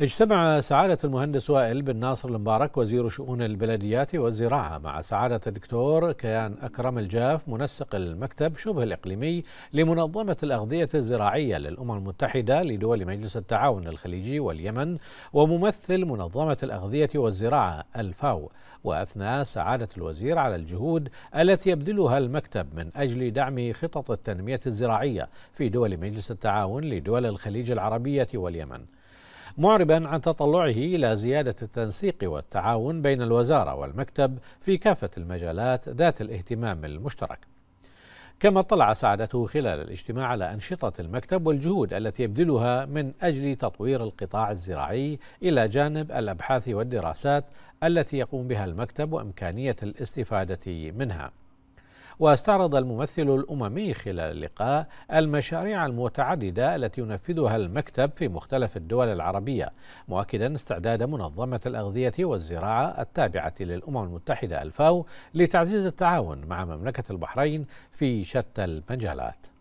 اجتمع سعادة المهندس وائل بن ناصر المبارك وزير شؤون البلديات والزراعة مع سعادة الدكتور كيان أكرم الجاف منسق المكتب شبه الإقليمي لمنظمة الأغذية الزراعية للأمم المتحدة لدول مجلس التعاون الخليجي واليمن وممثل منظمة الأغذية والزراعة الفاو وأثنى سعادة الوزير على الجهود التي يبذلها المكتب من أجل دعم خطط التنمية الزراعية في دول مجلس التعاون لدول الخليج العربية واليمن معربا عن تطلعه إلى زيادة التنسيق والتعاون بين الوزارة والمكتب في كافة المجالات ذات الاهتمام المشترك كما اطلع سعادته خلال الاجتماع على أنشطة المكتب والجهود التي يبذلها من أجل تطوير القطاع الزراعي إلى جانب الأبحاث والدراسات التي يقوم بها المكتب وإمكانية الاستفادة منها واستعرض الممثل الأممي خلال اللقاء المشاريع المتعددة التي ينفذها المكتب في مختلف الدول العربية مؤكدا استعداد منظمة الأغذية والزراعة التابعة للأمم المتحدة الفاو لتعزيز التعاون مع مملكة البحرين في شتى المجالات